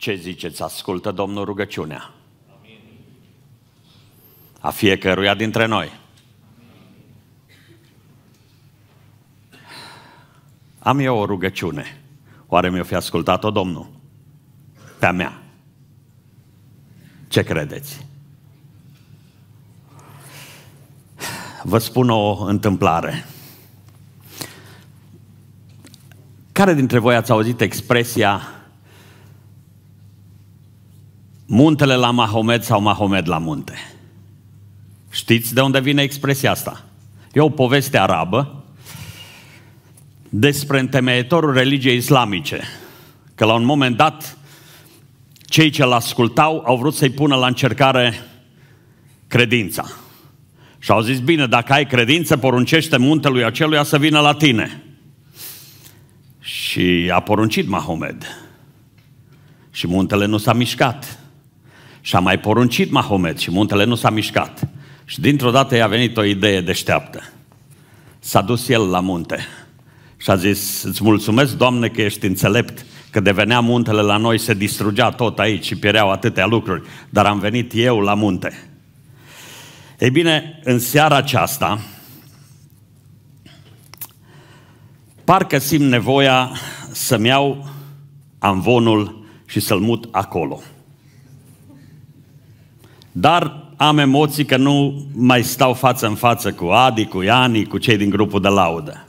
Ce ziceți? Ascultă Domnul rugăciunea. A fiecăruia dintre noi. Am eu o rugăciune. Oare mi-o fi ascultat-o Domnul? Pe-a mea. Ce credeți? Vă spun o întâmplare. Care dintre voi ați auzit expresia Muntele la Mahomet sau Mahomet la munte. Știți de unde vine expresia asta? E o poveste arabă despre întemeietorul religiei islamice. Că la un moment dat, cei ce-l ascultau au vrut să-i pună la încercare credința. Și au zis, bine, dacă ai credință, poruncește muntelui aceluia să vină la tine. Și a poruncit Mahomed. Și muntele nu s-a mișcat. Și a mai poruncit Mahomet și muntele nu s-a mișcat. Și dintr-o dată i-a venit o idee deșteaptă. S-a dus el la munte și a zis, îți mulțumesc, Doamne, că ești înțelept, că devenea muntele la noi, se distrugea tot aici și piereau atâtea lucruri, dar am venit eu la munte. Ei bine, în seara aceasta, parcă simt nevoia să-mi iau amvonul și să-l mut acolo. Dar am emoții că nu mai stau față în față cu Adi, cu Iani, cu cei din grupul de laudă.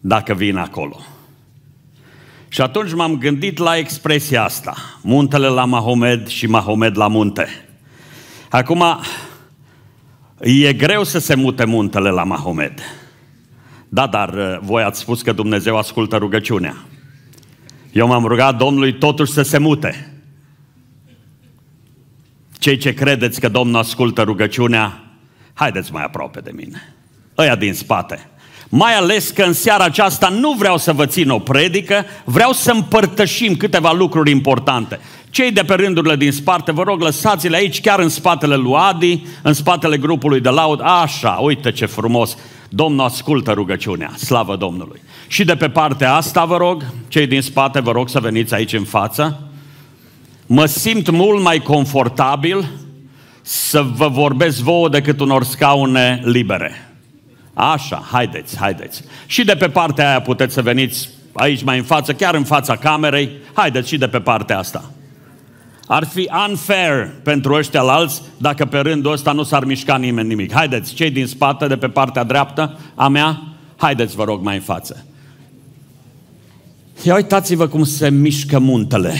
Dacă vin acolo. Și atunci m-am gândit la expresia asta. Muntele la Mahomed și Mahomed la munte. Acum, e greu să se mute muntele la Mahomed. Da, dar uh, voi ați spus că Dumnezeu ascultă rugăciunea. Eu m-am rugat Domnului totuși să se mute. Cei ce credeți că Domnul ascultă rugăciunea, haideți mai aproape de mine. Ăia din spate. Mai ales că în seara aceasta nu vreau să vă țin o predică, vreau să împărtășim câteva lucruri importante. Cei de pe rândurile din spate, vă rog, lăsați-le aici, chiar în spatele lui Adi, în spatele grupului de laud. Așa, uite ce frumos! Domnul ascultă rugăciunea, slavă Domnului! Și de pe partea asta, vă rog, cei din spate, vă rog să veniți aici în față mă simt mult mai confortabil să vă vorbesc vouă decât unor scaune libere. Așa, haideți, haideți. Și de pe partea aia puteți să veniți aici mai în față, chiar în fața camerei. Haideți și de pe partea asta. Ar fi unfair pentru ăștia la alți dacă pe rândul ăsta nu s-ar mișca nimeni nimic. Haideți, cei din spate, de pe partea dreaptă a mea, haideți vă rog mai în față. Ia uitați-vă cum se mișcă muntele.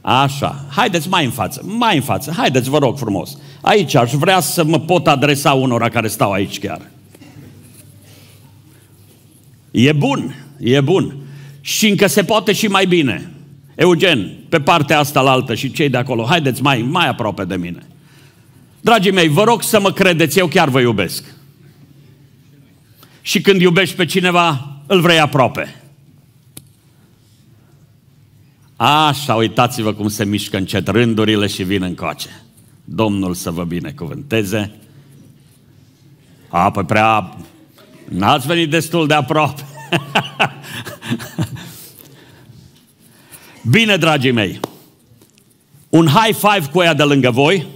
Așa. Haideți mai în față, mai în față. Haideți, vă rog frumos. Aici aș vrea să mă pot adresa unora care stau aici chiar. E bun, e bun. Și încă se poate și mai bine. Eugen, pe partea asta la altă și cei de acolo, haideți mai, mai aproape de mine. Dragii mei, vă rog să mă credeți, eu chiar vă iubesc. Și când iubești pe cineva, îl vrei aproape. Așa, uitați-vă cum se mișcă încet rândurile și vin încoace. Domnul să vă binecuvânteze. A, păi prea... N-ați venit destul de aproape. Bine, dragii mei. Un high five cu ea de lângă voi.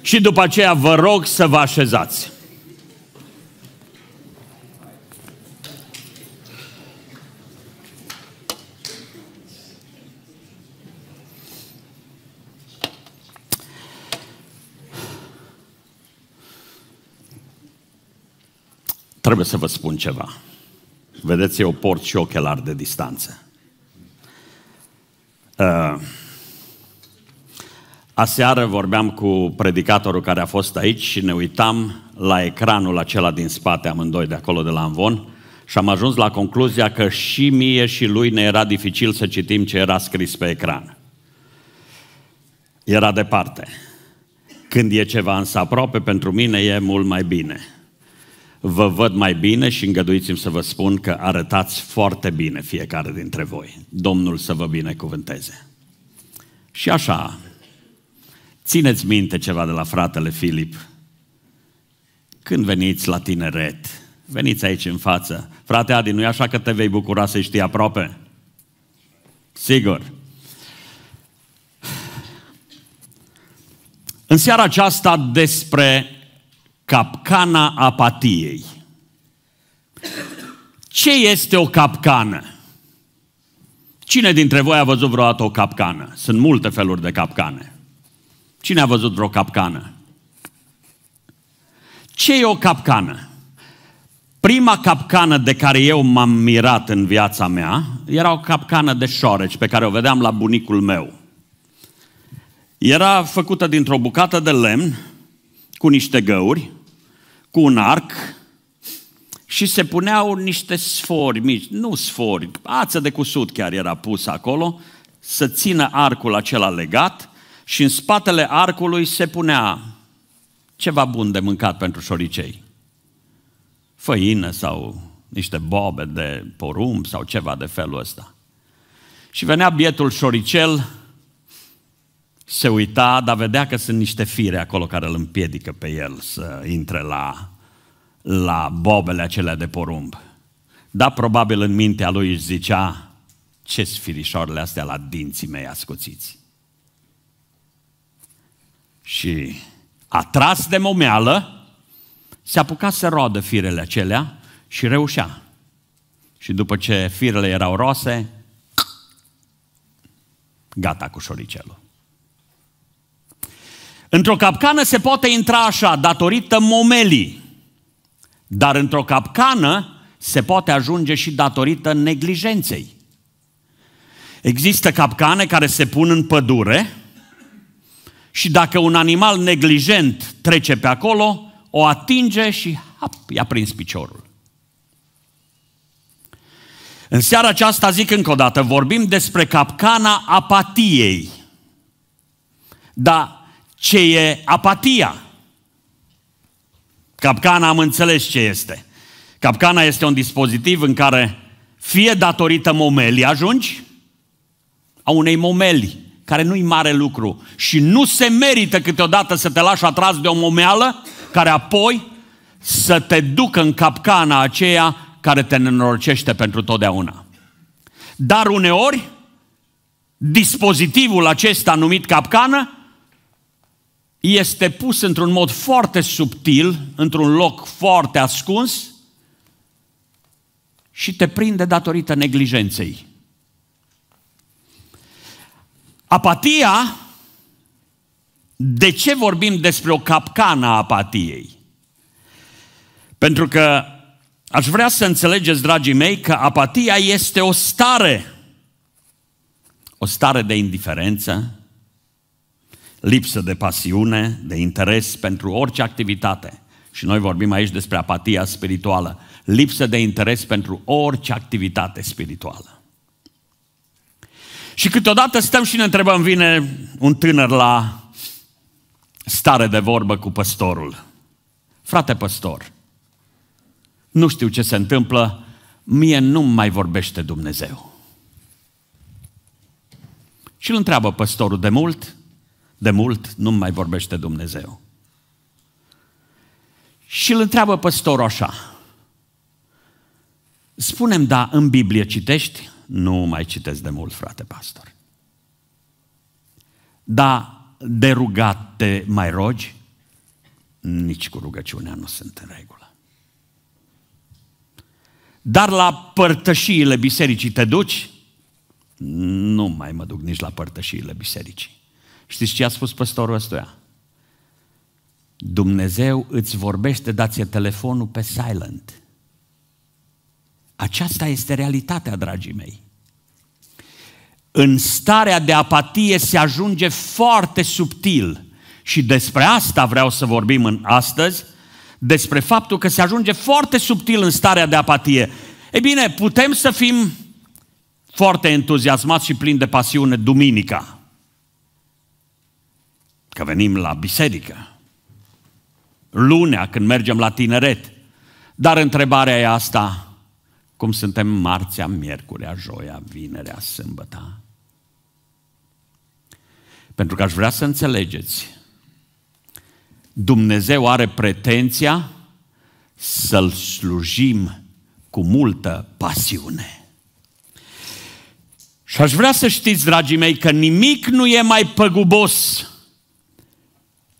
Și după aceea vă rog să vă așezați. Trebuie să vă spun ceva. Vedeți, eu port și ochelari de distanță. Uh, aseară vorbeam cu predicatorul care a fost aici și ne uitam la ecranul acela din spate, amândoi de acolo de la Anvon, și am ajuns la concluzia că și mie și lui ne era dificil să citim ce era scris pe ecran. Era departe. Când e ceva însă aproape, pentru mine e mult mai bine vă văd mai bine și îngăduiți-mi să vă spun că arătați foarte bine fiecare dintre voi. Domnul să vă binecuvânteze. Și așa, țineți minte ceva de la fratele Filip. Când veniți la tineret, veniți aici în față. Frate Adi, nu e așa că te vei bucura să știi aproape? Sigur. În seara aceasta despre Capcana apatiei. Ce este o capcană? Cine dintre voi a văzut vreodată o capcană? Sunt multe feluri de capcane. Cine a văzut vreo capcană? Ce e o capcană? Prima capcană de care eu m-am mirat în viața mea era o capcană de șoreci pe care o vedeam la bunicul meu. Era făcută dintr-o bucată de lemn cu niște găuri cu un arc și se puneau niște sfori mici, nu sfori, ață de cusut chiar era pus acolo, să țină arcul acela legat și în spatele arcului se punea ceva bun de mâncat pentru șoricei. Făină sau niște bobe de porumb sau ceva de felul ăsta. Și venea bietul șoricel se uita, dar vedea că sunt niște fire acolo care îl împiedică pe el să intre la, la bobele acelea de porumb. Da, probabil în mintea lui își zicea, ce sfirișoarele astea la dinții mei ascuțiți. Și atras de momeală, se apuca să roadă firele acelea și reușea. Și după ce firele erau roase, gata cu șoricelul. Într-o capcană se poate intra așa, datorită momelii. Dar într-o capcană se poate ajunge și datorită neglijenței. Există capcane care se pun în pădure și dacă un animal neglijent trece pe acolo, o atinge și hap, i-a prins piciorul. În seara aceasta zic încă o dată, vorbim despre capcana apatiei. Dar ce e apatia. Capcana am înțeles ce este. Capcana este un dispozitiv în care fie datorită momelii ajungi, a unei momeli, care nu-i mare lucru și nu se merită câteodată să te lași atras de o momeală care apoi să te ducă în capcana aceea care te nenorocește pentru totdeauna. Dar uneori, dispozitivul acesta numit capcană este pus într-un mod foarte subtil, într-un loc foarte ascuns și te prinde datorită neglijenței. Apatia, de ce vorbim despre o capcană a apatiei? Pentru că aș vrea să înțelegeți, dragii mei, că apatia este o stare. O stare de indiferență, lipsă de pasiune, de interes pentru orice activitate. Și noi vorbim aici despre apatia spirituală. Lipsă de interes pentru orice activitate spirituală. Și câteodată stăm și ne întrebăm, vine un tânăr la stare de vorbă cu păstorul. Frate păstor, nu știu ce se întâmplă, mie nu mai vorbește Dumnezeu. Și îl întreabă păstorul de mult, de mult nu mai vorbește Dumnezeu. Și îl întreabă păstorul așa. Spunem, da, în Biblie citești? Nu mai citesc de mult, frate pastor. Da, de rugat te mai rogi? Nici cu rugăciunea nu sunt în regulă. Dar la părtășiile bisericii te duci? Nu mai mă duc nici la părtășiile bisericii. Știți ce a spus păstorul ăstuia? Dumnezeu îți vorbește, dați-i telefonul pe silent. Aceasta este realitatea, dragii mei. În starea de apatie se ajunge foarte subtil și despre asta vreau să vorbim în astăzi, despre faptul că se ajunge foarte subtil în starea de apatie. Ei bine, putem să fim foarte entuziasmați și plini de pasiune duminica, că venim la biserică. Lunea când mergem la tineret. Dar întrebarea e asta, cum suntem marțea, miercurea, joia, vinerea, sâmbăta? Pentru că aș vrea să înțelegeți, Dumnezeu are pretenția să-L slujim cu multă pasiune. Și aș vrea să știți, dragii mei, că nimic nu e mai păgubos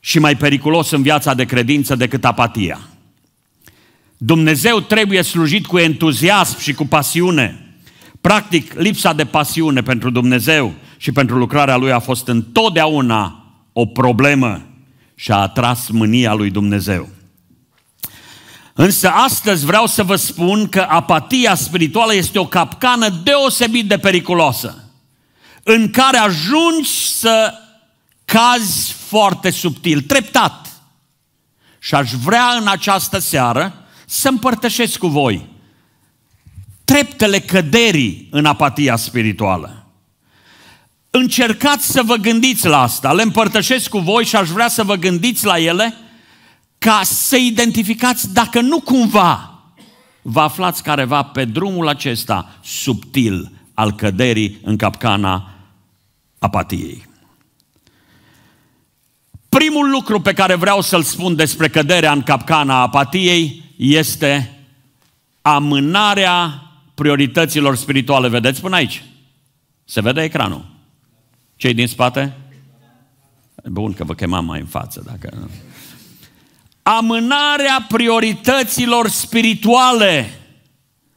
și mai periculos în viața de credință decât apatia. Dumnezeu trebuie slujit cu entuziasm și cu pasiune. Practic, lipsa de pasiune pentru Dumnezeu și pentru lucrarea Lui a fost întotdeauna o problemă și a atras mânia lui Dumnezeu. Însă astăzi vreau să vă spun că apatia spirituală este o capcană deosebit de periculoasă, în care ajungi să cazi foarte subtil, treptat. Și aș vrea în această seară să împărtășesc cu voi treptele căderii în apatia spirituală. Încercați să vă gândiți la asta, le împărtășesc cu voi și aș vrea să vă gândiți la ele ca să identificați dacă nu cumva vă aflați careva pe drumul acesta subtil al căderii în capcana apatiei. Primul lucru pe care vreau să-l spun despre căderea în capcana apatiei este amânarea priorităților spirituale. Vedeți până aici? Se vede ecranul. Cei din spate? Bun că vă chemam mai în față, dacă... Amânarea priorităților spirituale.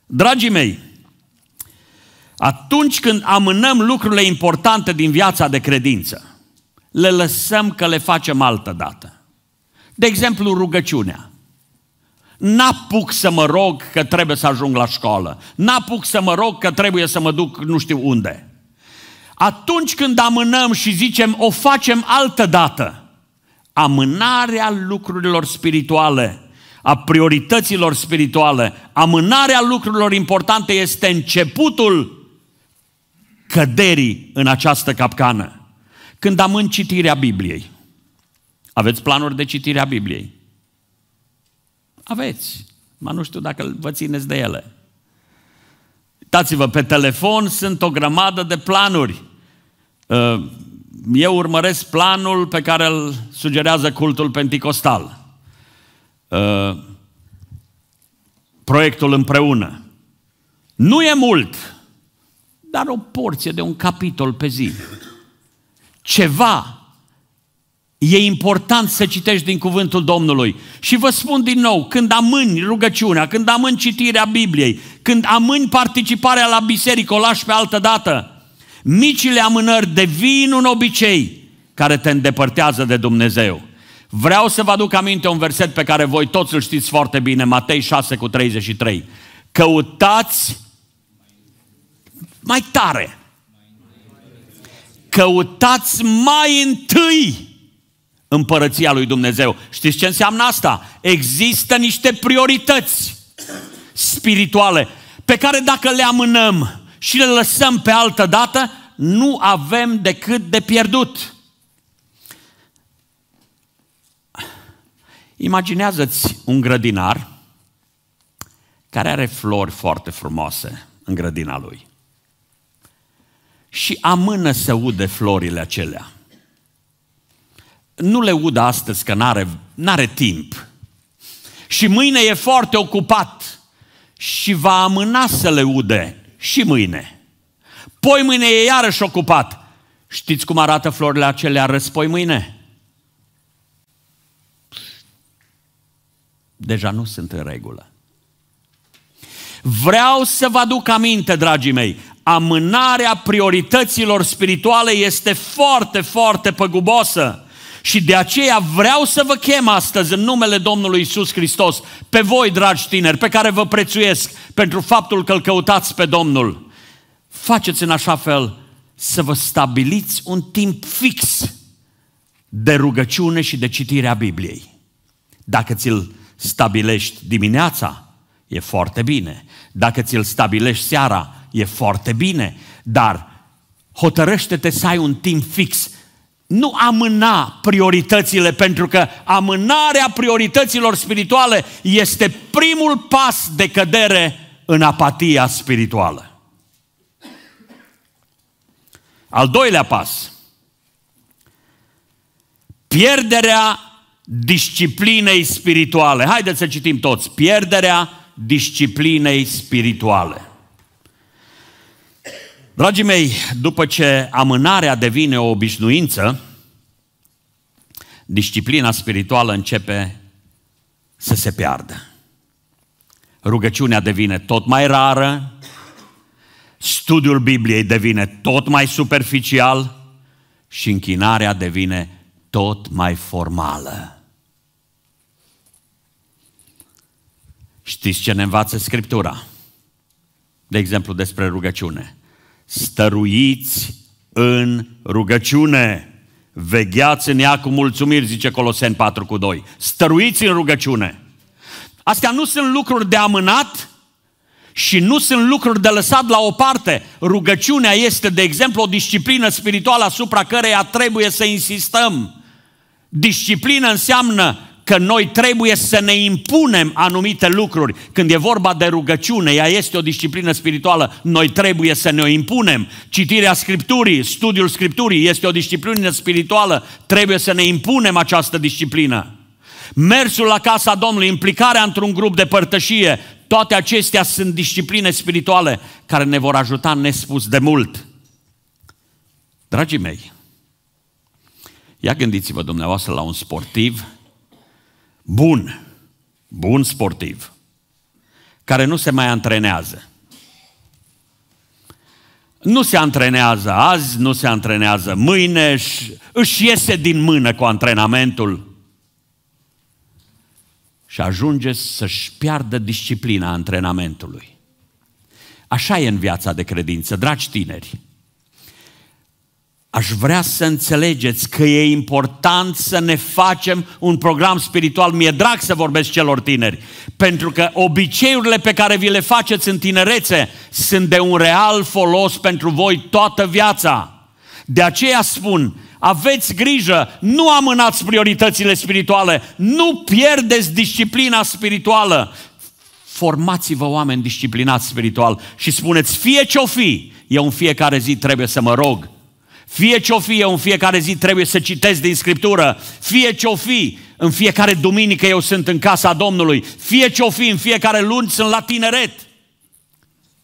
Dragii mei, atunci când amânăm lucrurile importante din viața de credință, le lăsăm că le facem altă dată. De exemplu, rugăciunea. N-apuc să mă rog că trebuie să ajung la școală. N-apuc să mă rog că trebuie să mă duc nu știu unde. Atunci când amânăm și zicem o facem altă dată, amânarea lucrurilor spirituale, a priorităților spirituale, amânarea lucrurilor importante este începutul căderii în această capcană când am în citirea Bibliei. Aveți planuri de citire a Bibliei? Aveți, mă nu știu dacă vă țineți de ele. Uitați-vă, pe telefon sunt o grămadă de planuri. Uh, eu urmăresc planul pe care îl sugerează cultul penticostal. Uh, proiectul împreună. Nu e mult, dar o porție de un capitol pe zi ceva E important să citești din cuvântul Domnului. Și vă spun din nou, când amâni rugăciunea, când amâni citirea Bibliei, când amâni participarea la biserică, o lași pe altă dată, micile amânări devin un obicei care te îndepărtează de Dumnezeu. Vreau să vă aduc aminte un verset pe care voi toți îl știți foarte bine, Matei 6 cu 33. Căutați mai tare căutați mai întâi împărăția lui Dumnezeu. Știți ce înseamnă asta? Există niște priorități spirituale pe care dacă le amânăm și le lăsăm pe altă dată, nu avem decât de pierdut. Imaginează-ți un grădinar care are flori foarte frumoase în grădina lui și amână să ude florile acelea. Nu le udă astăzi că n-are, n-are timp. Și mâine e foarte ocupat și va amâna să le ude și mâine. Poi mâine e iarăși ocupat. Știți cum arată florile acelea răspoi mâine? Deja nu sunt în regulă. Vreau să vă aduc aminte, dragii mei, amânarea priorităților spirituale este foarte, foarte păgubosă. Și de aceea vreau să vă chem astăzi în numele Domnului Isus Hristos, pe voi, dragi tineri, pe care vă prețuiesc pentru faptul că îl căutați pe Domnul. Faceți în așa fel să vă stabiliți un timp fix de rugăciune și de citirea Bibliei. Dacă ți-l stabilești dimineața, e foarte bine. Dacă ți-l stabilești seara, e foarte bine, dar hotărăște-te să ai un timp fix. Nu amâna prioritățile, pentru că amânarea priorităților spirituale este primul pas de cădere în apatia spirituală. Al doilea pas. Pierderea disciplinei spirituale. Haideți să citim toți. Pierderea disciplinei spirituale. Dragii mei, după ce amânarea devine o obișnuință, disciplina spirituală începe să se piardă. Rugăciunea devine tot mai rară, studiul Bibliei devine tot mai superficial și închinarea devine tot mai formală. Știți ce ne învață Scriptura? De exemplu, despre rugăciune stăruiți în rugăciune. Vegheați în ea cu mulțumiri, zice Coloseni 4 cu 2. Stăruiți în rugăciune. Astea nu sunt lucruri de amânat și nu sunt lucruri de lăsat la o parte. Rugăciunea este, de exemplu, o disciplină spirituală asupra căreia trebuie să insistăm. Disciplină înseamnă că noi trebuie să ne impunem anumite lucruri. Când e vorba de rugăciune, ea este o disciplină spirituală, noi trebuie să ne o impunem. Citirea Scripturii, studiul Scripturii este o disciplină spirituală, trebuie să ne impunem această disciplină. Mersul la casa Domnului, implicarea într-un grup de părtășie, toate acestea sunt discipline spirituale care ne vor ajuta nespus de mult. Dragii mei, ia gândiți-vă dumneavoastră la un sportiv bun, bun sportiv, care nu se mai antrenează. Nu se antrenează azi, nu se antrenează mâine, își, iese din mână cu antrenamentul și ajunge să-și piardă disciplina antrenamentului. Așa e în viața de credință, dragi tineri. Aș vrea să înțelegeți că e important să ne facem un program spiritual. Mi-e drag să vorbesc celor tineri, pentru că obiceiurile pe care vi le faceți în tinerețe sunt de un real folos pentru voi toată viața. De aceea spun, aveți grijă, nu amânați prioritățile spirituale, nu pierdeți disciplina spirituală. Formați-vă oameni disciplinați spiritual și spuneți, fie ce-o fi, eu în fiecare zi trebuie să mă rog, fie ce-o fie, în fiecare zi trebuie să citesc din Scriptură. Fie ce-o fi, în fiecare duminică eu sunt în casa Domnului. Fie ce-o fi, în fiecare luni sunt la tineret.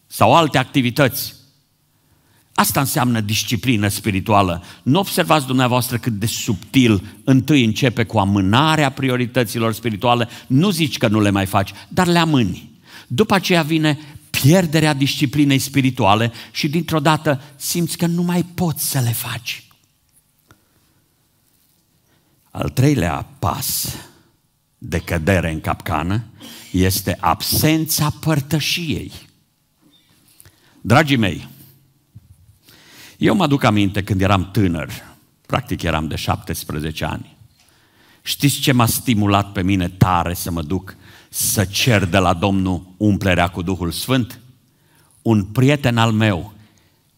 Sau alte activități. Asta înseamnă disciplină spirituală. Nu observați dumneavoastră cât de subtil întâi începe cu amânarea priorităților spirituale. Nu zici că nu le mai faci, dar le amâni. După aceea vine pierderea disciplinei spirituale și dintr-o dată simți că nu mai poți să le faci. Al treilea pas de cădere în capcană este absența părtășiei. Dragii mei, eu mă aduc aminte când eram tânăr, practic eram de 17 ani. Știți ce m-a stimulat pe mine tare să mă duc să cer de la Domnul umplerea cu Duhul Sfânt? Un prieten al meu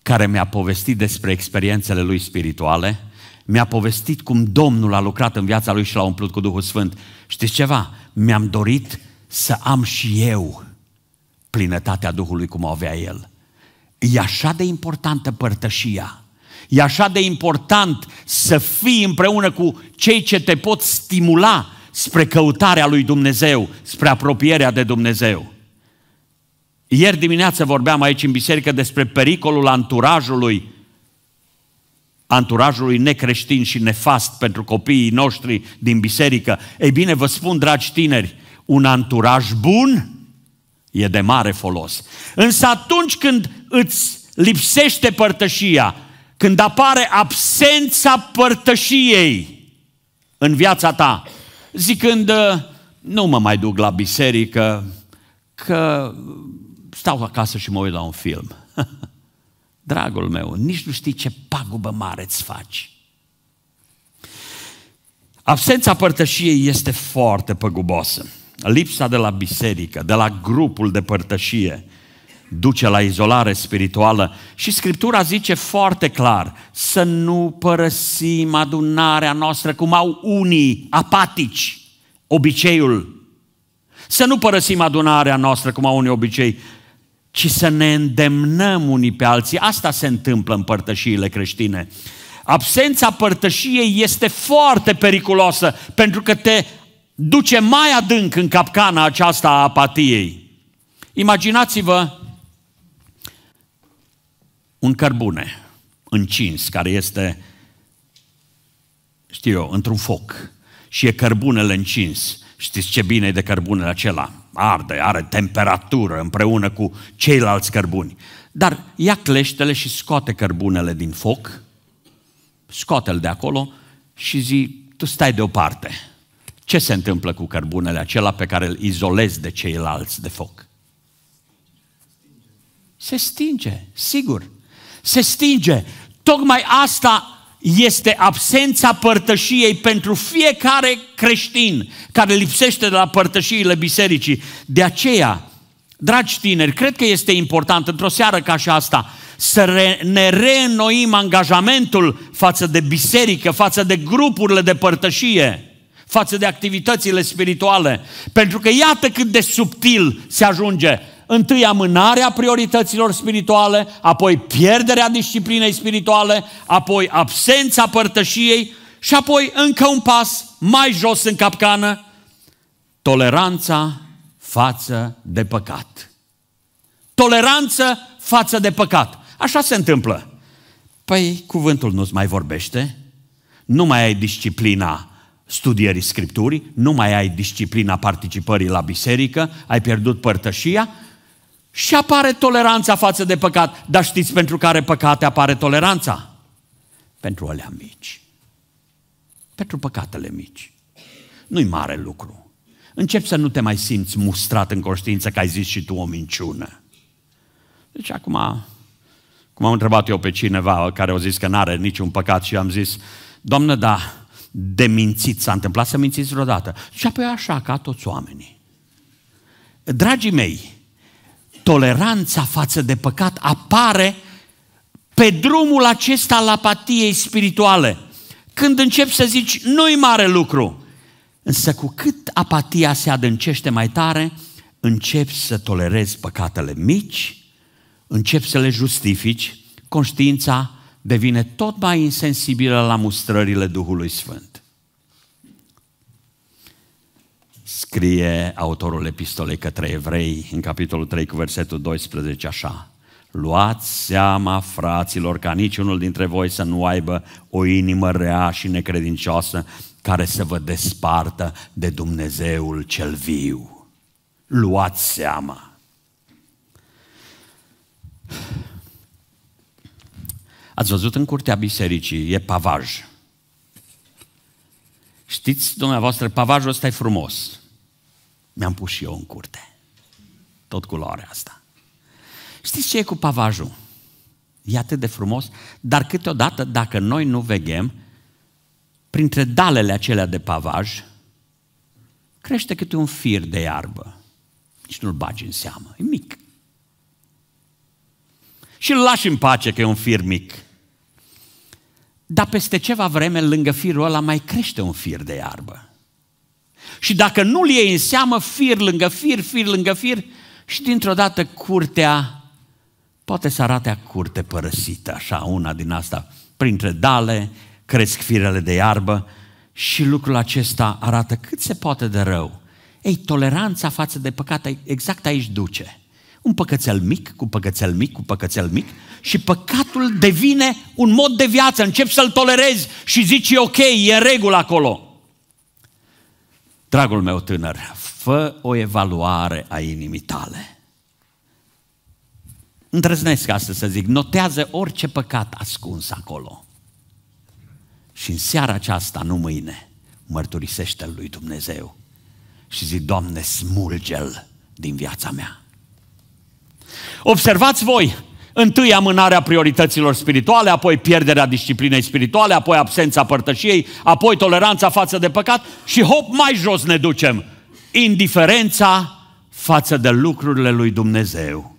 care mi-a povestit despre experiențele lui spirituale, mi-a povestit cum Domnul a lucrat în viața lui și l-a umplut cu Duhul Sfânt. Știți ceva? Mi-am dorit să am și eu plinătatea Duhului cum o avea el. E așa de importantă părtășia. E așa de important să fii împreună cu cei ce te pot stimula spre căutarea lui Dumnezeu, spre apropierea de Dumnezeu. Ieri dimineață vorbeam aici în biserică despre pericolul anturajului, anturajului necreștin și nefast pentru copiii noștri din biserică. Ei bine, vă spun, dragi tineri, un anturaj bun e de mare folos. Însă atunci când îți lipsește părtășia, când apare absența părtășiei în viața ta, zicând, ă, nu mă mai duc la biserică, că stau acasă și mă uit la un film. Dragul meu, nici nu știi ce pagubă mare îți faci. Absența părtășiei este foarte păgubosă. Lipsa de la biserică, de la grupul de părtășie, duce la izolare spirituală. Și Scriptura zice foarte clar să nu părăsim adunarea noastră cum au unii apatici obiceiul. Să nu părăsim adunarea noastră cum au unii obicei, ci să ne îndemnăm unii pe alții. Asta se întâmplă în părtășiile creștine. Absența părtășiei este foarte periculoasă pentru că te duce mai adânc în capcana aceasta a apatiei. Imaginați-vă un cărbune încins, care este, știu eu, într-un foc. Și e cărbunele încins. Știți ce bine e de cărbunele acela? Arde, are temperatură împreună cu ceilalți cărbuni. Dar ia cleștele și scoate cărbunele din foc, scoate-l de acolo și zi, tu stai deoparte. Ce se întâmplă cu cărbunele acela pe care îl izolezi de ceilalți de foc? Se stinge, sigur se stinge. Tocmai asta este absența părtășiei pentru fiecare creștin care lipsește de la părtășiile bisericii. De aceea, dragi tineri, cred că este important într-o seară ca și asta să ne reînnoim angajamentul față de biserică, față de grupurile de părtășie față de activitățile spirituale. Pentru că iată cât de subtil se ajunge întâi amânarea priorităților spirituale, apoi pierderea disciplinei spirituale, apoi absența părtășiei și apoi încă un pas mai jos în capcană, toleranța față de păcat. Toleranță față de păcat. Așa se întâmplă. Păi cuvântul nu-ți mai vorbește, nu mai ai disciplina studierii Scripturii, nu mai ai disciplina participării la biserică, ai pierdut părtășia și apare toleranța față de păcat. Dar știți pentru care păcate apare toleranța? Pentru alea mici. Pentru păcatele mici. Nu-i mare lucru. Încep să nu te mai simți mustrat în conștiință că ai zis și tu o minciună. Deci acum, cum am întrebat eu pe cineva care a zis că n-are niciun păcat și am zis, Doamnă, da, de mințit s-a întâmplat să mințiți vreodată. Și apoi așa, ca toți oamenii. Dragii mei, toleranța față de păcat apare pe drumul acesta al apatiei spirituale. Când începi să zici, nu-i mare lucru, însă cu cât apatia se adâncește mai tare, începi să tolerezi păcatele mici, începi să le justifici, conștiința devine tot mai insensibilă la mustrările Duhului Sfânt. scrie autorul epistolei către evrei în capitolul 3 cu versetul 12 așa. Luați seama, fraților, ca niciunul dintre voi să nu aibă o inimă rea și necredincioasă care să vă despartă de Dumnezeul cel viu. Luați seama! Ați văzut în curtea bisericii, e pavaj. Știți, dumneavoastră, pavajul ăsta e frumos mi-am pus și eu în curte. Tot culoarea asta. Știți ce e cu pavajul? E atât de frumos, dar câteodată, dacă noi nu veghem, printre dalele acelea de pavaj, crește câte un fir de iarbă. Nici nu-l bagi în seamă, e mic. Și îl lași în pace că e un fir mic. Dar peste ceva vreme, lângă firul ăla, mai crește un fir de iarbă. Și dacă nu-l iei în seamă, fir lângă fir, fir lângă fir, și dintr-o dată curtea, poate să arate a curte părăsită, așa, una din asta, printre dale, cresc firele de iarbă și lucrul acesta arată cât se poate de rău. Ei, toleranța față de păcat exact aici duce. Un păcățel mic, cu păcățel mic, cu păcățel mic și păcatul devine un mod de viață. Încep să-l tolerezi și zici, e ok, e regulă acolo. Dragul meu tânăr, fă o evaluare a inimii tale. Îndrăznesc asta să zic, notează orice păcat ascuns acolo. Și în seara aceasta, nu mâine, mărturisește-l lui Dumnezeu. Și zic, Doamne, smulge-l din viața mea. Observați voi, Întâi amânarea priorităților spirituale, apoi pierderea disciplinei spirituale, apoi absența părtășiei, apoi toleranța față de păcat și hop, mai jos ne ducem. Indiferența față de lucrurile lui Dumnezeu.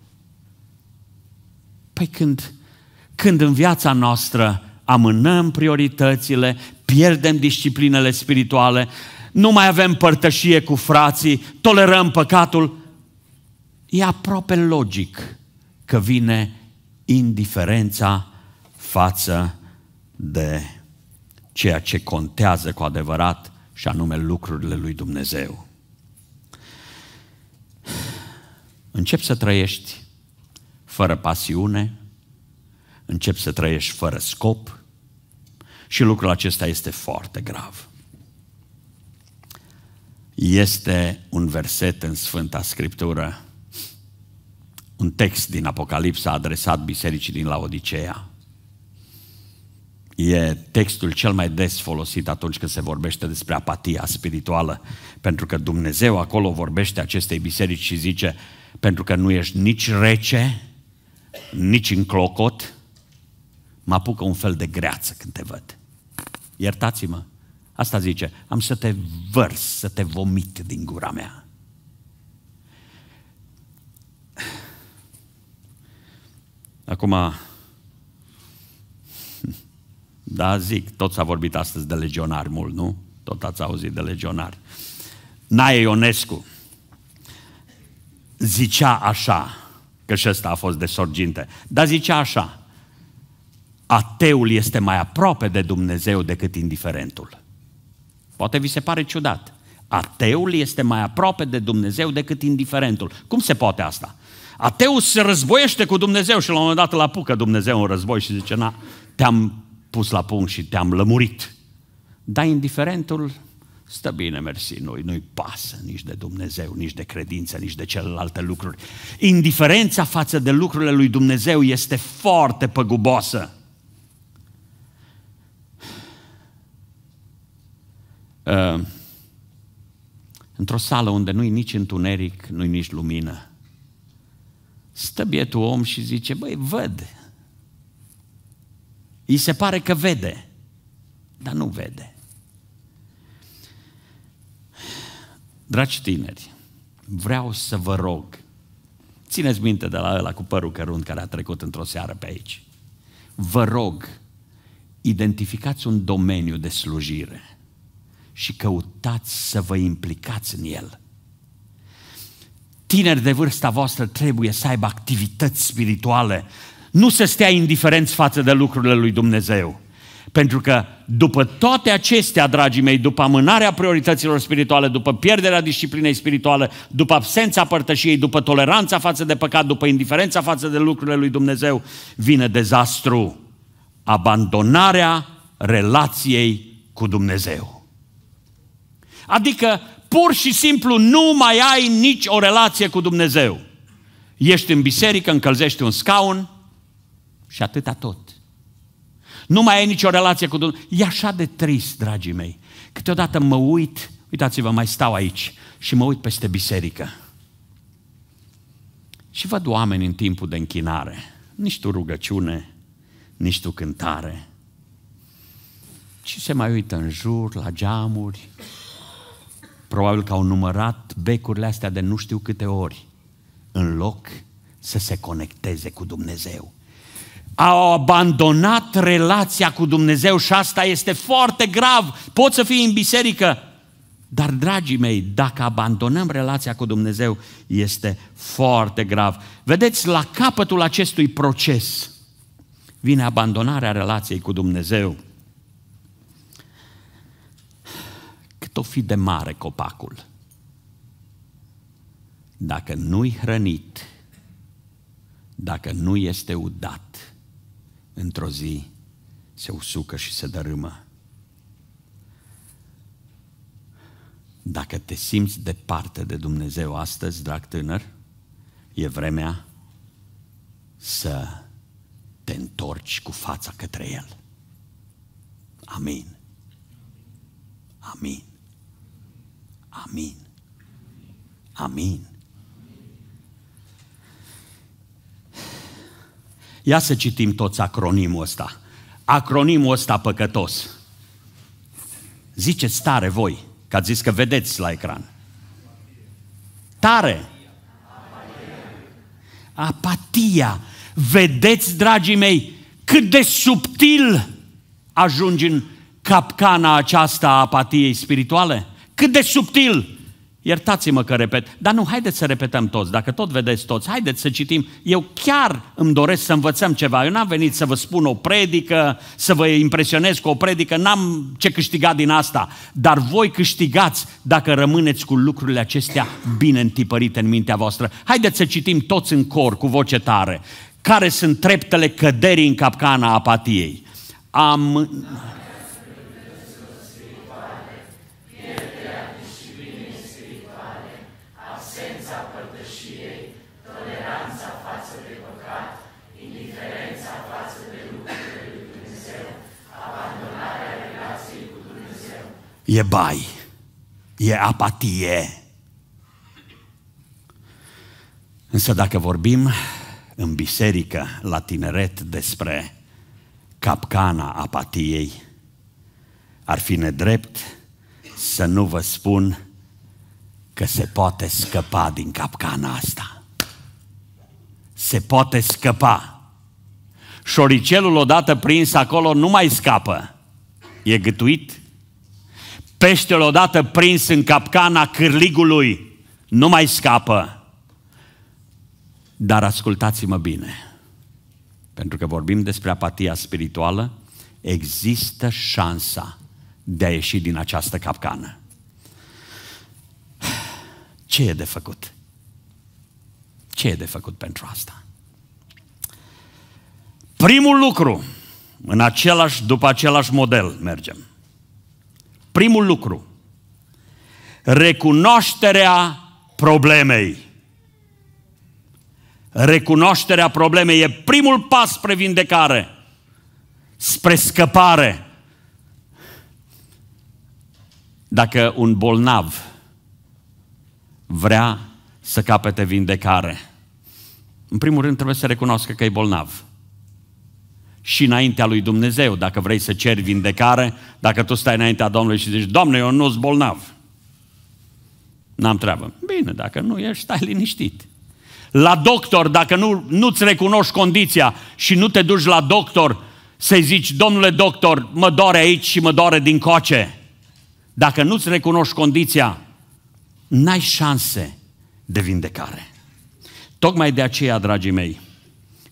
Păi când, când în viața noastră amânăm prioritățile, pierdem disciplinele spirituale, nu mai avem părtășie cu frații, tolerăm păcatul, e aproape logic că vine indiferența față de ceea ce contează cu adevărat și anume lucrurile lui Dumnezeu. Încep să trăiești fără pasiune, încep să trăiești fără scop și lucrul acesta este foarte grav. Este un verset în Sfânta Scriptură un text din Apocalipsa adresat bisericii din Laodicea. E textul cel mai des folosit atunci când se vorbește despre apatia spirituală, pentru că Dumnezeu acolo vorbește acestei biserici și zice, pentru că nu ești nici rece, nici în clocot, mă apucă un fel de greață când te văd. Iertați-mă, asta zice, am să te vărs, să te vomit din gura mea. Acum, da, zic, tot s-a vorbit astăzi de legionari mult, nu? Tot ați auzit de legionari. Nae Ionescu zicea așa, că și ăsta a fost de sorginte, dar zicea așa, ateul este mai aproape de Dumnezeu decât indiferentul. Poate vi se pare ciudat. Ateul este mai aproape de Dumnezeu decât indiferentul. Cum se poate asta? Ateus se războiește cu Dumnezeu și la un moment dat îl apucă Dumnezeu în război și zice, na, te-am pus la punct și te-am lămurit. Dar indiferentul stă bine, mersi, noi nu-i pasă nici de Dumnezeu, nici de credință, nici de celelalte lucruri. Indiferența față de lucrurile lui Dumnezeu este foarte păgubosă. Uh, ă, într-o sală unde nu-i nici întuneric, nu-i nici lumină, Stă bietul om și zice, băi, văd. Îi se pare că vede, dar nu vede. Dragi tineri, vreau să vă rog, țineți minte de la ăla cu părul cărunt care a trecut într-o seară pe aici. Vă rog, identificați un domeniu de slujire și căutați să vă implicați în el tineri de vârsta voastră trebuie să aibă activități spirituale, nu să stea indiferenți față de lucrurile lui Dumnezeu. Pentru că după toate acestea, dragii mei, după amânarea priorităților spirituale, după pierderea disciplinei spirituale, după absența părtășiei, după toleranța față de păcat, după indiferența față de lucrurile lui Dumnezeu, vine dezastru. Abandonarea relației cu Dumnezeu. Adică pur și simplu nu mai ai nici o relație cu Dumnezeu. Ești în biserică, încălzești un scaun și atâta tot. Nu mai ai nicio relație cu Dumnezeu. E așa de trist, dragii mei. Câteodată mă uit, uitați-vă, mai stau aici și mă uit peste biserică. Și văd oameni în timpul de închinare. Nici tu rugăciune, nici tu cântare. Și se mai uită în jur, la geamuri, Probabil că au numărat becurile astea de nu știu câte ori, în loc să se conecteze cu Dumnezeu. Au abandonat relația cu Dumnezeu și asta este foarte grav. Poți să fii în biserică, dar, dragii mei, dacă abandonăm relația cu Dumnezeu, este foarte grav. Vedeți, la capătul acestui proces vine abandonarea relației cu Dumnezeu. o fi de mare copacul, dacă nu-i hrănit, dacă nu este udat, într-o zi se usucă și se dărâmă. Dacă te simți departe de Dumnezeu astăzi, drag tânăr, e vremea să te întorci cu fața către El. Amin. Amin. Amin. Amin. Ia să citim toți acronimul ăsta. Acronimul ăsta păcătos. Ziceți tare voi, că ați zis că vedeți la ecran. Tare. Apatia. Vedeți, dragii mei, cât de subtil ajungi în capcana aceasta a apatiei spirituale? Cât de subtil! Iertați-mă că repet, dar nu, haideți să repetăm toți, dacă tot vedeți toți, haideți să citim. Eu chiar îmi doresc să învățăm ceva, eu n-am venit să vă spun o predică, să vă impresionez cu o predică, n-am ce câștiga din asta, dar voi câștigați dacă rămâneți cu lucrurile acestea bine întipărite în mintea voastră. Haideți să citim toți în cor, cu voce tare, care sunt treptele căderii în capcana apatiei. Am e bai, e apatie. Însă dacă vorbim în biserică la tineret despre capcana apatiei, ar fi nedrept să nu vă spun că se poate scăpa din capcana asta. Se poate scăpa. Șoricelul odată prins acolo nu mai scapă. E gătuit Peștele odată prins în capcana cârligului nu mai scapă. Dar ascultați-mă bine, pentru că vorbim despre apatia spirituală, există șansa de a ieși din această capcană. Ce e de făcut? Ce e de făcut pentru asta? Primul lucru, în același, după același model mergem. Primul lucru, recunoașterea problemei. Recunoașterea problemei e primul pas spre vindecare, spre scăpare. Dacă un bolnav vrea să capete vindecare, în primul rând trebuie să recunoască că e bolnav și înaintea lui Dumnezeu, dacă vrei să ceri vindecare, dacă tu stai înaintea Domnului și zici, Doamne, eu nu sunt bolnav. N-am treabă. Bine, dacă nu ești, stai liniștit. La doctor, dacă nu, nu-ți recunoști condiția și nu te duci la doctor, să-i zici, domnule doctor, mă doare aici și mă doare din coace. Dacă nu-ți recunoști condiția, n-ai șanse de vindecare. Tocmai de aceea, dragii mei,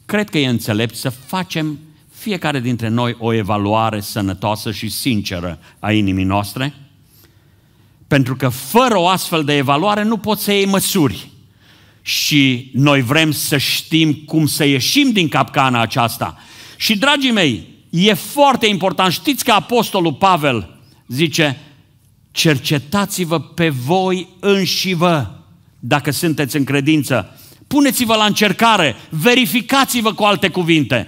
cred că e înțelept să facem fiecare dintre noi o evaluare sănătoasă și sinceră a inimii noastre? Pentru că fără o astfel de evaluare nu poți să iei măsuri. Și noi vrem să știm cum să ieșim din capcana aceasta. Și, dragii mei, e foarte important. Știți că Apostolul Pavel zice, cercetați-vă pe voi înși vă, dacă sunteți în credință. Puneți-vă la încercare, verificați-vă cu alte cuvinte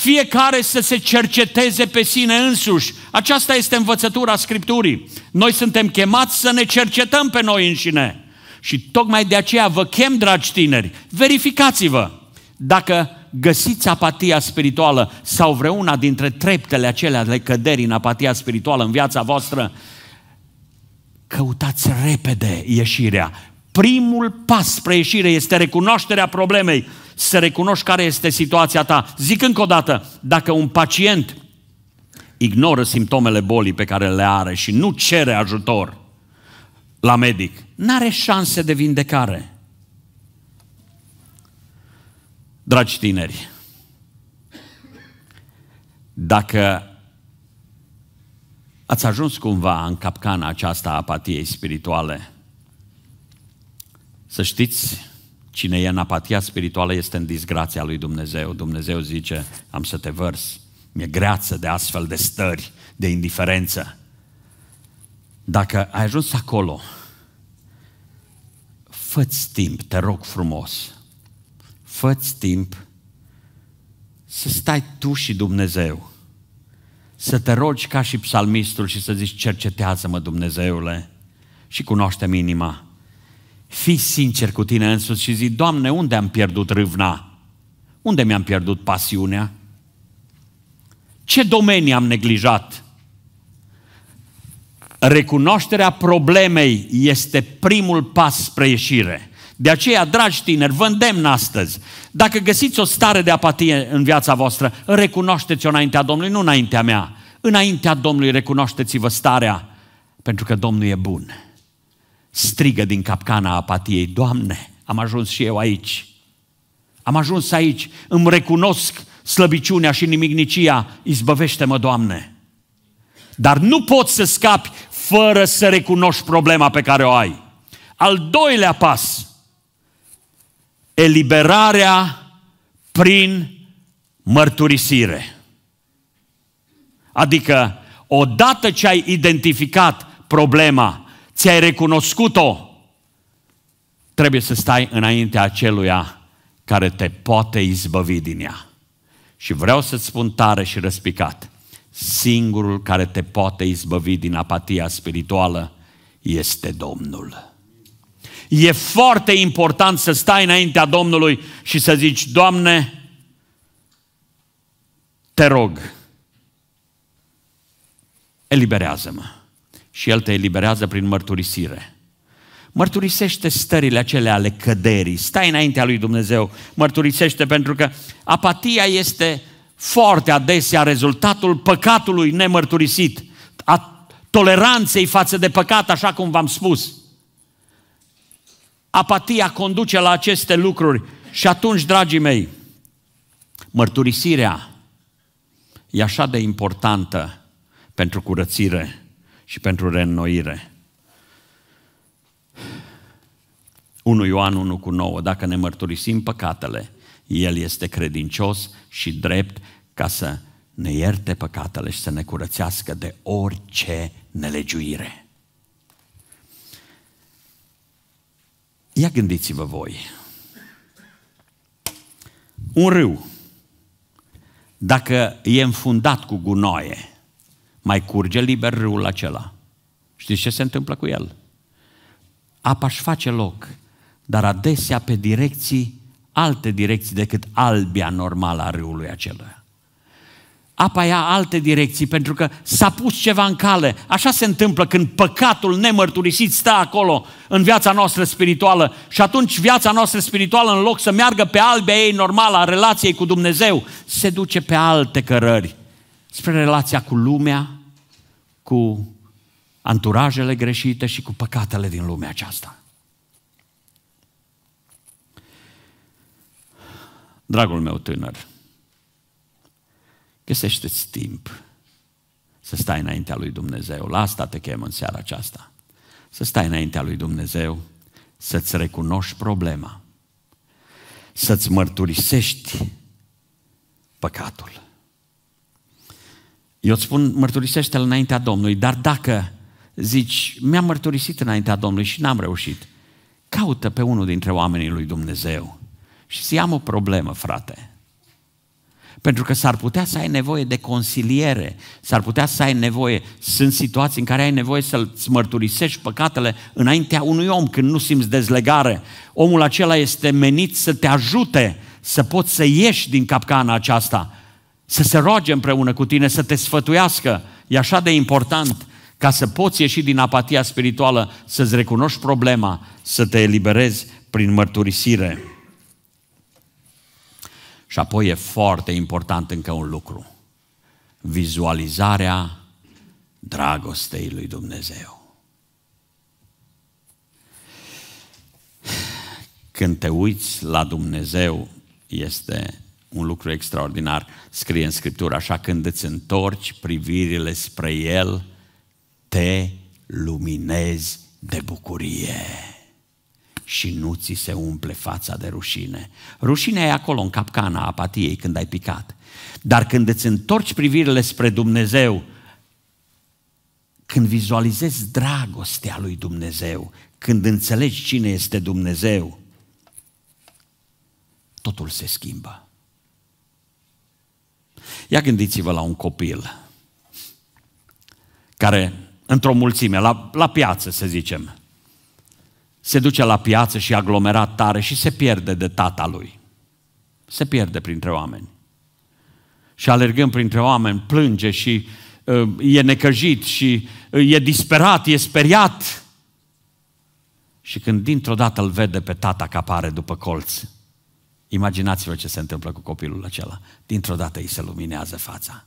fiecare să se cerceteze pe sine însuși. Aceasta este învățătura Scripturii. Noi suntem chemați să ne cercetăm pe noi înșine. Și tocmai de aceea vă chem, dragi tineri, verificați-vă dacă găsiți apatia spirituală sau vreuna dintre treptele acelea de căderi în apatia spirituală în viața voastră, căutați repede ieșirea. Primul pas spre ieșire este recunoașterea problemei să recunoști care este situația ta. Zic încă o dată, dacă un pacient ignoră simptomele bolii pe care le are și nu cere ajutor la medic, n-are șanse de vindecare. Dragi tineri, dacă ați ajuns cumva în capcana aceasta a apatiei spirituale, să știți Cine e în apatia spirituală este în disgrația lui Dumnezeu. Dumnezeu zice, am să te vărs. Mi-e greață de astfel de stări, de indiferență. Dacă ai ajuns acolo, fă-ți timp, te rog frumos, fă-ți timp să stai tu și Dumnezeu, să te rogi ca și psalmistul și să zici, cercetează-mă Dumnezeule și cunoaște-mi inima Fii sincer cu tine însuți și zi, Doamne, unde am pierdut râvna? Unde mi-am pierdut pasiunea? Ce domenii am neglijat? Recunoașterea problemei este primul pas spre ieșire. De aceea, dragi tineri, vă îndemn astăzi. Dacă găsiți o stare de apatie în viața voastră, recunoașteți-o înaintea Domnului, nu înaintea mea. Înaintea Domnului recunoașteți-vă starea, pentru că Domnul e bun strigă din capcana apatiei, Doamne, am ajuns și eu aici. Am ajuns aici, îmi recunosc slăbiciunea și nimicnicia, izbăvește-mă, Doamne. Dar nu poți să scapi fără să recunoști problema pe care o ai. Al doilea pas, eliberarea prin mărturisire. Adică, odată ce ai identificat problema ți-ai recunoscut-o, trebuie să stai înaintea aceluia care te poate izbăvi din ea. Și vreau să-ți spun tare și răspicat, singurul care te poate izbăvi din apatia spirituală este Domnul. E foarte important să stai înaintea Domnului și să zici, Doamne, te rog, eliberează-mă și El te eliberează prin mărturisire. Mărturisește stările acele ale căderii, stai înaintea lui Dumnezeu, mărturisește pentru că apatia este foarte adesea rezultatul păcatului nemărturisit, a toleranței față de păcat, așa cum v-am spus. Apatia conduce la aceste lucruri și atunci, dragii mei, mărturisirea e așa de importantă pentru curățire și pentru reînnoire. 1 Ioan 1 cu 9, dacă ne mărturisim păcatele, El este credincios și drept ca să ne ierte păcatele și să ne curățească de orice nelegiuire. Ia gândiți-vă voi. Un râu, dacă e înfundat cu gunoaie, mai curge liber râul acela. Știți ce se întâmplă cu el? Apa își face loc, dar adesea pe direcții, alte direcții decât albia normală a râului acelui. Apa ia alte direcții pentru că s-a pus ceva în cale. Așa se întâmplă când păcatul nemărturisit stă acolo în viața noastră spirituală și atunci viața noastră spirituală în loc să meargă pe albea ei normală a relației cu Dumnezeu, se duce pe alte cărări spre relația cu lumea, cu anturajele greșite și cu păcatele din lumea aceasta. Dragul meu tânăr, găsește-ți timp să stai înaintea lui Dumnezeu. La asta te chem în seara aceasta. Să stai înaintea lui Dumnezeu, să-ți recunoști problema, să-ți mărturisești păcatul eu îți spun, mărturisește-l înaintea Domnului, dar dacă zici, mi-am mărturisit înaintea Domnului și n-am reușit, caută pe unul dintre oamenii lui Dumnezeu și să am o problemă, frate. Pentru că s-ar putea să ai nevoie de consiliere, s-ar putea să ai nevoie, sunt situații în care ai nevoie să-ți mărturisești păcatele înaintea unui om când nu simți dezlegare. Omul acela este menit să te ajute să poți să ieși din capcana aceasta să se roage împreună cu tine, să te sfătuiască. E așa de important ca să poți ieși din apatia spirituală, să-ți recunoști problema, să te eliberezi prin mărturisire. Și apoi e foarte important încă un lucru. Vizualizarea dragostei lui Dumnezeu. Când te uiți la Dumnezeu, este un lucru extraordinar scrie în Scriptură, așa când îți întorci privirile spre El, te luminezi de bucurie și nu ți se umple fața de rușine. Rușinea e acolo, în capcana apatiei, când ai picat. Dar când îți întorci privirile spre Dumnezeu, când vizualizezi dragostea lui Dumnezeu, când înțelegi cine este Dumnezeu, totul se schimbă. Ia gândiți-vă la un copil care, într-o mulțime, la, la piață să zicem, se duce la piață și aglomerat tare și se pierde de tata lui. Se pierde printre oameni. Și alergând printre oameni, plânge și uh, e necăjit și uh, e disperat, e speriat. Și când dintr-o dată îl vede pe tata că apare după colț, Imaginați-vă ce se întâmplă cu copilul acela. Dintr-o dată îi se luminează fața.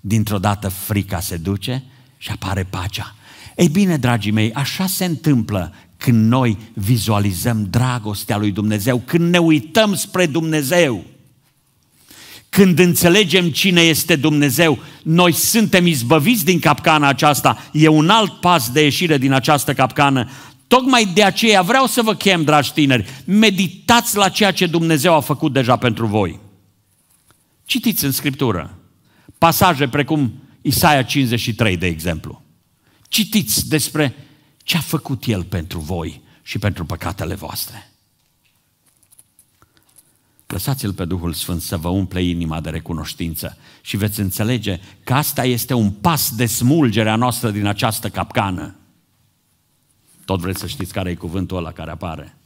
Dintr-o dată frica se duce și apare pacea. Ei bine, dragii mei, așa se întâmplă când noi vizualizăm dragostea lui Dumnezeu, când ne uităm spre Dumnezeu. Când înțelegem cine este Dumnezeu, noi suntem izbăviți din capcana aceasta. E un alt pas de ieșire din această capcană. Tocmai de aceea vreau să vă chem, dragi tineri, meditați la ceea ce Dumnezeu a făcut deja pentru voi. Citiți în Scriptură pasaje precum Isaia 53, de exemplu. Citiți despre ce a făcut El pentru voi și pentru păcatele voastre. Lăsați-L pe Duhul Sfânt să vă umple inima de recunoștință și veți înțelege că asta este un pas de smulgere a noastră din această capcană. Tot vreți să știți care e cuvântul ăla care apare?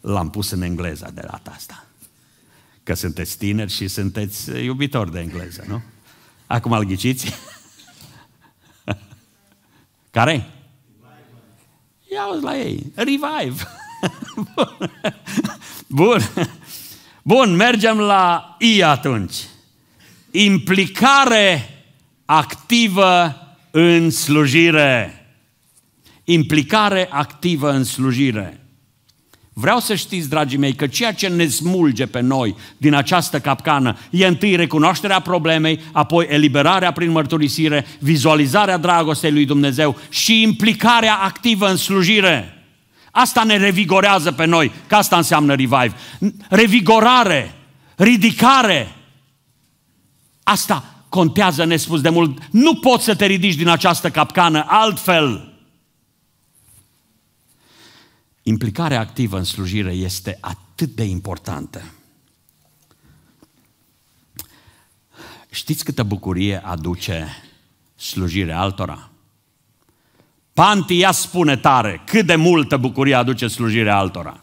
L-am pus în engleză de data asta. Că sunteți tineri și sunteți eh, iubitori de engleză, nu? Acum îl ghiciți? care Ia uzi la ei. Revive. Bun. Bun. Bun, mergem la I atunci. Implicare activă în slujire implicare activă în slujire. Vreau să știți, dragii mei, că ceea ce ne smulge pe noi din această capcană e întâi recunoașterea problemei, apoi eliberarea prin mărturisire, vizualizarea dragostei lui Dumnezeu și implicarea activă în slujire. Asta ne revigorează pe noi, că asta înseamnă revive. Revigorare, ridicare. Asta contează nespus de mult. Nu poți să te ridici din această capcană altfel implicarea activă în slujire este atât de importantă. Știți câtă bucurie aduce slujirea altora? Panti, ia spune tare, cât de multă bucurie aduce slujirea altora.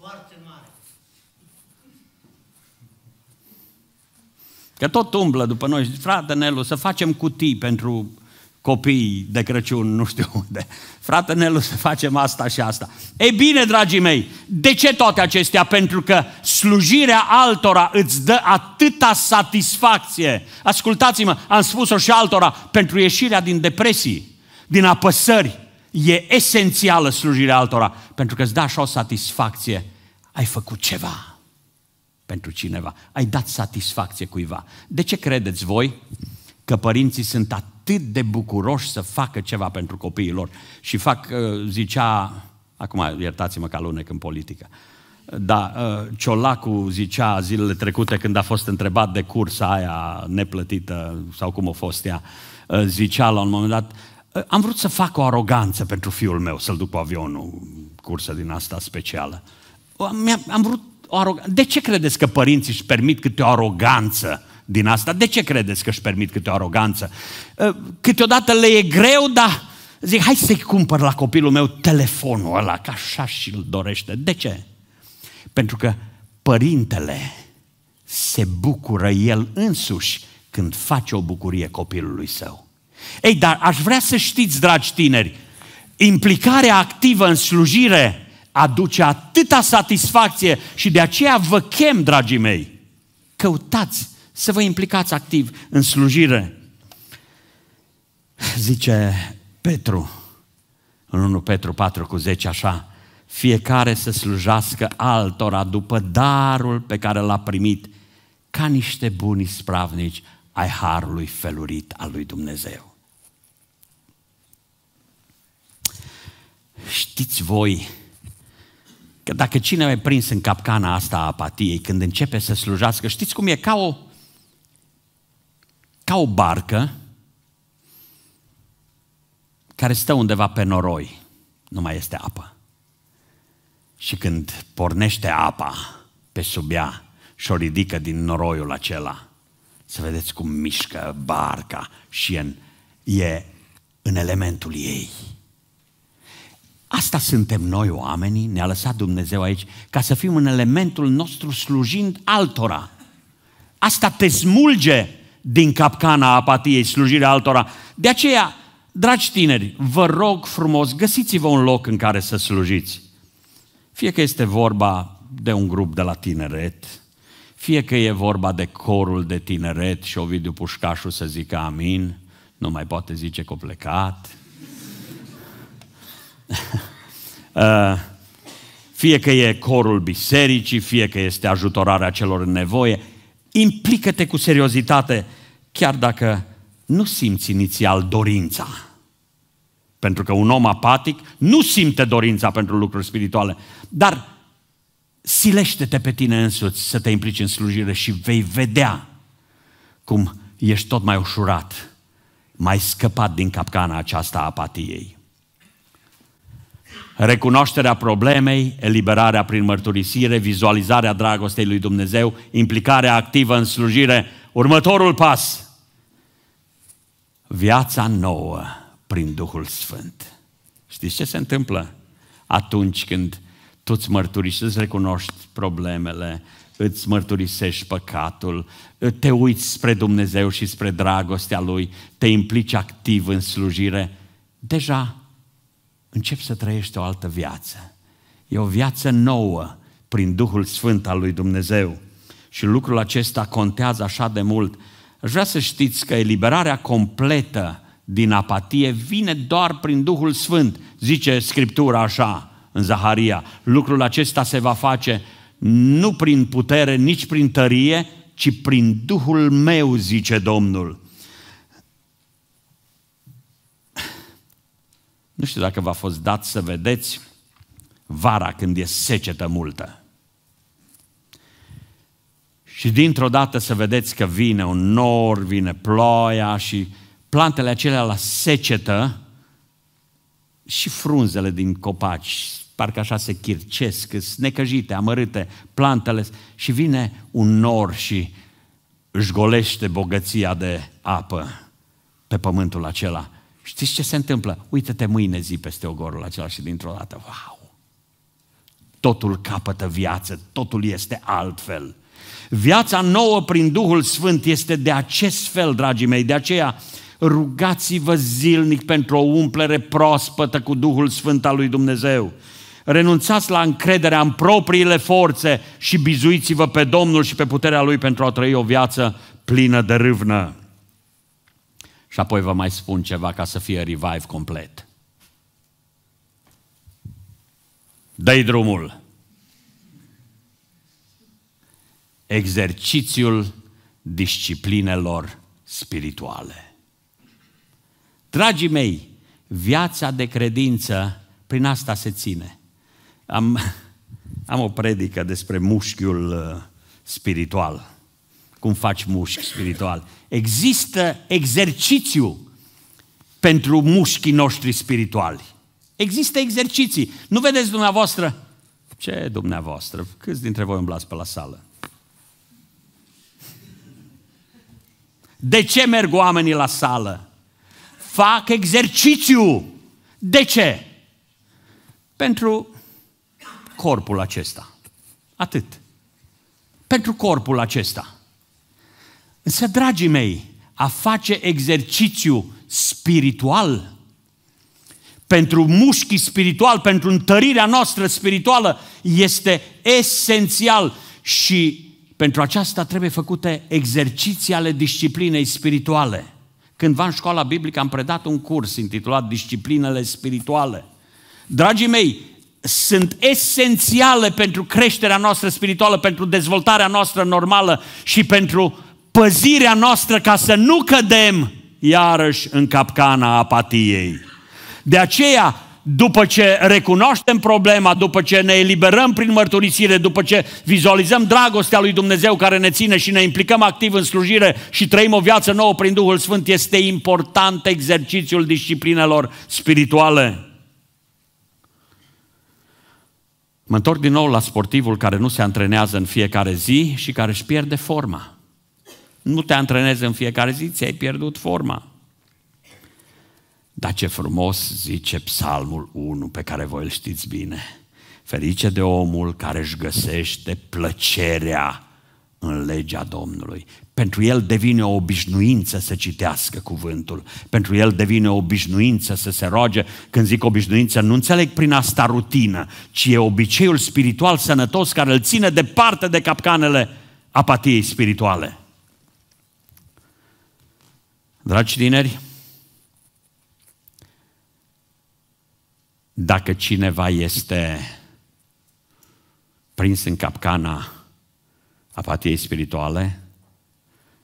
Foarte mare. Că tot umblă după noi, frate Nelu, să facem cutii pentru copii de Crăciun, nu știu unde frate Nelu, să facem asta și asta. Ei bine, dragii mei, de ce toate acestea? Pentru că slujirea altora îți dă atâta satisfacție. Ascultați-mă, am spus-o și altora, pentru ieșirea din depresii, din apăsări, e esențială slujirea altora, pentru că îți dă așa o satisfacție. Ai făcut ceva pentru cineva, ai dat satisfacție cuiva. De ce credeți voi că părinții sunt atât atât de bucuroși să facă ceva pentru copiii lor. Și fac, uh, zicea, acum iertați-mă că alunec în politică, da, Ciolacu zicea zilele trecute când a fost întrebat de cursa aia neplătită sau cum a fost ea, uh, zicea la un moment dat, am vrut să fac o aroganță pentru fiul meu, să-l duc pe avionul, cursă din asta specială. Am, vrut o aroganță. De ce credeți că părinții își permit câte o aroganță din asta. De ce credeți că își permit câte o aroganță? Eh, câteodată le e greu, dar zic, hai să-i cumpăr la copilul meu telefonul ăla, că așa și-l dorește. De ce? Pentru că părintele se bucură el însuși când face o bucurie copilului său. Ei, dar aș vrea să știți, dragi tineri, implicarea activă în slujire aduce atâta satisfacție și de aceea vă chem, dragii mei, căutați să vă implicați activ în slujire. Zice Petru, în 1 Petru 4 cu 10 așa, fiecare să slujească altora după darul pe care l-a primit, ca niște buni spravnici ai harului felurit al lui Dumnezeu. Știți voi că dacă cine e prins în capcana asta a apatiei, când începe să slujească, știți cum e ca o ca o barcă care stă undeva pe noroi, nu mai este apă. Și când pornește apa pe sub ea și o ridică din noroiul acela, să vedeți cum mișcă barca și în, e în elementul ei. Asta suntem noi oamenii, ne-a lăsat Dumnezeu aici, ca să fim în elementul nostru slujind altora. Asta te smulge din capcana apatiei, slujirea altora. De aceea, dragi tineri, vă rog frumos, găsiți-vă un loc în care să slujiți. Fie că este vorba de un grup de la tineret, fie că e vorba de corul de tineret și Ovidiu Pușcașu să zică amin, nu mai poate zice că plecat. Uh, fie că e corul bisericii, fie că este ajutorarea celor în nevoie, Implică-te cu seriozitate, chiar dacă nu simți inițial dorința. Pentru că un om apatic nu simte dorința pentru lucruri spirituale, dar silește-te pe tine însuți să te implici în slujire și vei vedea cum ești tot mai ușurat, mai scăpat din capcana aceasta a apatiei recunoașterea problemei, eliberarea prin mărturisire, vizualizarea dragostei lui Dumnezeu, implicarea activă în slujire. Următorul pas, viața nouă prin Duhul Sfânt. Știți ce se întâmplă atunci când tu îți mărturisești, recunoști problemele, îți mărturisești păcatul, te uiți spre Dumnezeu și spre dragostea Lui, te implici activ în slujire, deja începi să trăiești o altă viață. E o viață nouă prin Duhul Sfânt al lui Dumnezeu. Și lucrul acesta contează așa de mult. Aș vrea să știți că eliberarea completă din apatie vine doar prin Duhul Sfânt, zice Scriptura așa în Zaharia. Lucrul acesta se va face nu prin putere, nici prin tărie, ci prin Duhul meu, zice Domnul. Nu știu dacă v-a fost dat să vedeți vara când e secetă multă. Și dintr-o dată să vedeți că vine un nor, vine ploaia și plantele acelea la secetă și frunzele din copaci, parcă așa se chircesc, sunt necăjite, amărâte, plantele și vine un nor și își golește bogăția de apă pe pământul acela. Știți ce se întâmplă? Uită-te mâine zi peste ogorul acela și dintr-o dată, wow! Totul capătă viață, totul este altfel. Viața nouă prin Duhul Sfânt este de acest fel, dragii mei, de aceea rugați-vă zilnic pentru o umplere proaspătă cu Duhul Sfânt al lui Dumnezeu. Renunțați la încrederea în propriile forțe și bizuiți-vă pe Domnul și pe puterea Lui pentru a trăi o viață plină de râvnă. Și apoi vă mai spun ceva ca să fie revive complet. Dă-i drumul! Exercițiul disciplinelor spirituale. Dragii mei, viața de credință, prin asta se ține. Am, am o predică despre mușchiul uh, spiritual cum faci mușchi spiritual. Există exercițiu pentru mușchii noștri spirituali. Există exerciții. Nu vedeți dumneavoastră? Ce dumneavoastră? Câți dintre voi umblați pe la sală? De ce merg oamenii la sală? Fac exercițiu. De ce? Pentru corpul acesta. Atât. Pentru corpul acesta. Însă, dragii mei, a face exercițiu spiritual pentru mușchii spiritual, pentru întărirea noastră spirituală, este esențial și pentru aceasta trebuie făcute exerciții ale disciplinei spirituale. Cândva în școala biblică am predat un curs intitulat Disciplinele spirituale. Dragii mei, sunt esențiale pentru creșterea noastră spirituală, pentru dezvoltarea noastră normală și pentru păzirea noastră ca să nu cădem iarăși în capcana apatiei. De aceea, după ce recunoaștem problema, după ce ne eliberăm prin mărturisire, după ce vizualizăm dragostea lui Dumnezeu care ne ține și ne implicăm activ în slujire și trăim o viață nouă prin Duhul Sfânt, este important exercițiul disciplinelor spirituale. Mă întorc din nou la sportivul care nu se antrenează în fiecare zi și care își pierde forma. Nu te antrenezi în fiecare zi, ți-ai pierdut forma. Dar ce frumos zice psalmul 1 pe care voi îl știți bine. Ferice de omul care își găsește plăcerea în legea Domnului. Pentru el devine o obișnuință să citească cuvântul. Pentru el devine o obișnuință să se roage. Când zic obișnuință, nu înțeleg prin asta rutină, ci e obiceiul spiritual sănătos care îl ține departe de capcanele apatiei spirituale. Dragi tineri, dacă cineva este prins în capcana apatiei spirituale,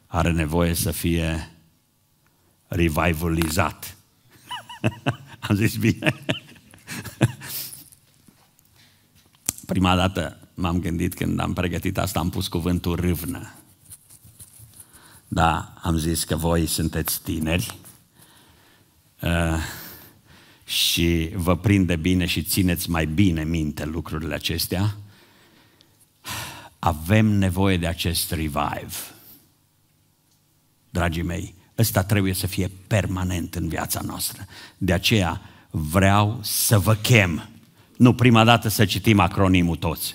are nevoie să fie revivalizat. Am zis bine? Prima dată m-am gândit când am pregătit asta, am pus cuvântul râvnă. Da, am zis că voi sunteți tineri ă, și vă prinde bine și țineți mai bine minte lucrurile acestea. Avem nevoie de acest revive. Dragii mei, ăsta trebuie să fie permanent în viața noastră. De aceea vreau să vă chem. Nu prima dată să citim acronimul toți.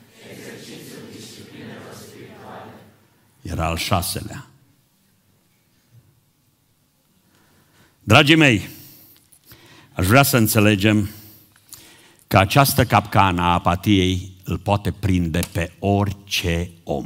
Era al șaselea. Dragii mei, aș vrea să înțelegem că această capcană a apatiei îl poate prinde pe orice om.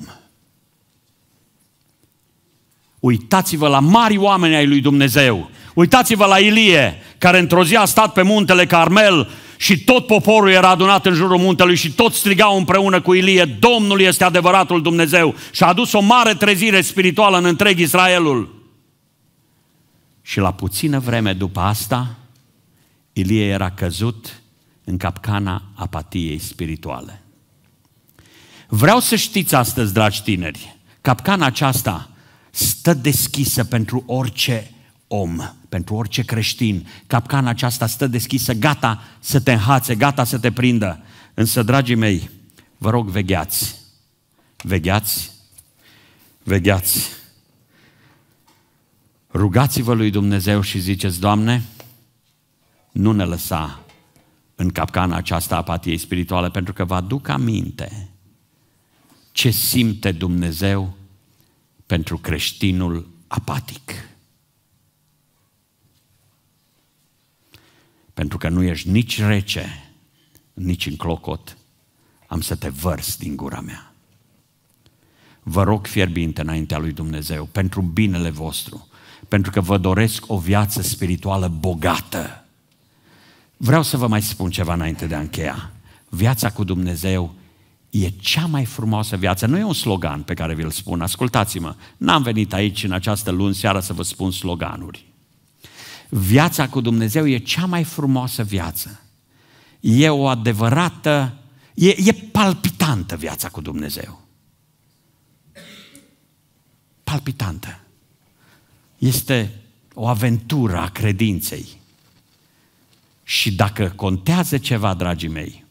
Uitați-vă la mari oameni ai lui Dumnezeu. Uitați-vă la Ilie, care într-o zi a stat pe muntele Carmel și tot poporul era adunat în jurul muntelui și tot strigau împreună cu Ilie, Domnul este adevăratul Dumnezeu. Și a adus o mare trezire spirituală în întreg Israelul. Și la puțină vreme după asta, Ilie era căzut în capcana apatiei spirituale. Vreau să știți astăzi, dragi tineri, capcana aceasta stă deschisă pentru orice om, pentru orice creștin. Capcana aceasta stă deschisă, gata să te înhațe, gata să te prindă. Însă, dragii mei, vă rog, vegheați. Vegheați. Vegheați. Rugați-vă lui Dumnezeu și ziceți, Doamne, nu ne lăsa în capcana aceasta apatiei spirituale, pentru că vă aduc aminte ce simte Dumnezeu pentru creștinul apatic. pentru că nu ești nici rece, nici în clocot, am să te vărs din gura mea. Vă rog fierbinte înaintea lui Dumnezeu pentru binele vostru, pentru că vă doresc o viață spirituală bogată. Vreau să vă mai spun ceva înainte de a încheia. Viața cu Dumnezeu e cea mai frumoasă viață. Nu e un slogan pe care vi-l spun, ascultați-mă. N-am venit aici în această luni seara să vă spun sloganuri. Viața cu Dumnezeu e cea mai frumoasă viață. E o adevărată, e, e palpitantă viața cu Dumnezeu. Palpitantă. Este o aventură a credinței. Și dacă contează ceva, dragii mei,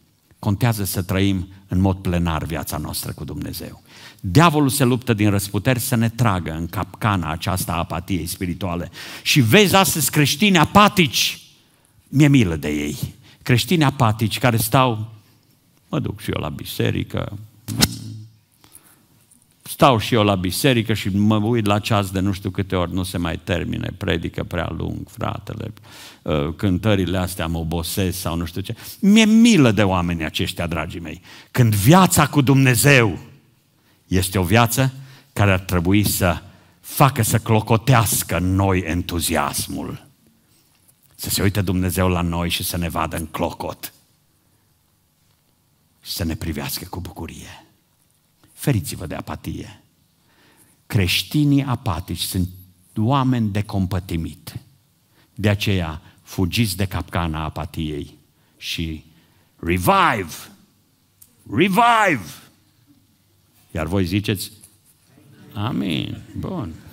contează să trăim în mod plenar viața noastră cu Dumnezeu. Diavolul se luptă din răsputeri să ne tragă în capcana aceasta a apatiei spirituale. Și vezi astăzi creștini apatici. Mi-e milă de ei. Creștini apatici care stau, mă duc și eu la biserică, stau și eu la biserică și mă uit la ceas de nu știu câte ori, nu se mai termine, predică prea lung, fratele, uh, cântările astea mă obosesc sau nu știu ce. Mi-e milă de oameni aceștia, dragii mei. Când viața cu Dumnezeu este o viață care ar trebui să facă să clocotească în noi entuziasmul. Să se uite Dumnezeu la noi și să ne vadă în clocot. Și să ne privească cu bucurie. Feriți-vă de apatie. Creștinii apatici sunt oameni de compătimit. De aceea, fugiți de capcana apatiei și revive! Revive! Iar voi ziceți, amin, bun.